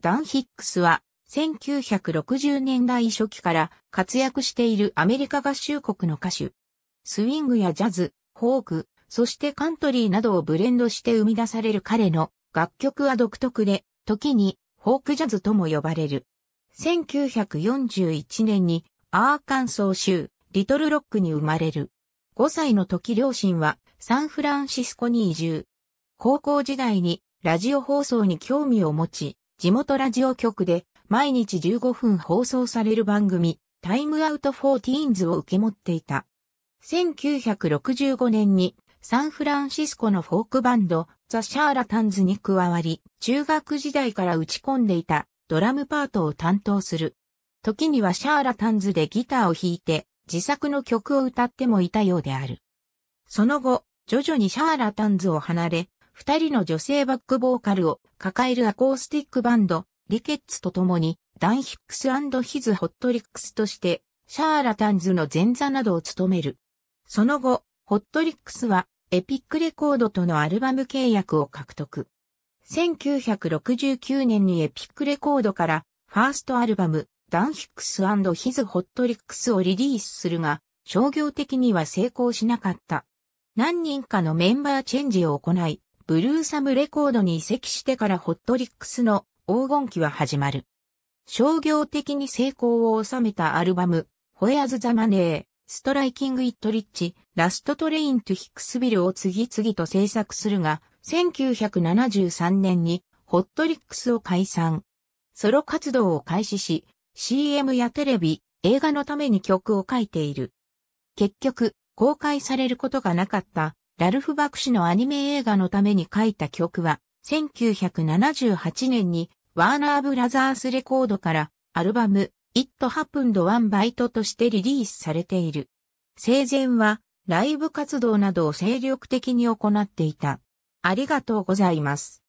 ダン・ヒックスは1960年代初期から活躍しているアメリカ合衆国の歌手。スウィングやジャズ、フォーク、そしてカントリーなどをブレンドして生み出される彼の楽曲は独特で、時にフォークジャズとも呼ばれる。1941年にアーカンソー州リトルロックに生まれる。5歳の時両親はサンフランシスコに移住。高校時代にラジオ放送に興味を持ち、地元ラジオ局で毎日15分放送される番組タイムアウトフォーティーンズを受け持っていた。1965年にサンフランシスコのフォークバンドザ・シャーラタンズに加わり、中学時代から打ち込んでいたドラムパートを担当する。時にはシャーラタンズでギターを弾いて自作の曲を歌ってもいたようである。その後、徐々にシャーラタンズを離れ、二人の女性バックボーカルを抱えるアコースティックバンド、リケッツと共に、ダンヒックスヒズ・ホットリックスとして、シャーラタンズの前座などを務める。その後、ホットリックスは、エピックレコードとのアルバム契約を獲得。1969年にエピックレコードから、ファーストアルバム、ダンヒックスヒズ・ホットリックスをリリースするが、商業的には成功しなかった。何人かのメンバーチェンジを行い、ブルーサムレコードに移籍してからホットリックスの黄金期は始まる。商業的に成功を収めたアルバム、ホエアズ・ザ・マネー、ストライキング・イット・リッチ、ラスト・トレイン・トゥ・ヒックスビルを次々と制作するが、1973年にホットリックスを解散。ソロ活動を開始し、CM やテレビ、映画のために曲を書いている。結局、公開されることがなかったラルフ・バクシのアニメ映画のために書いた曲は、1978年にワーナーブラザースレコードからアルバム It Happened One Byte としてリリースされている。生前はライブ活動などを精力的に行っていた。ありがとうございます。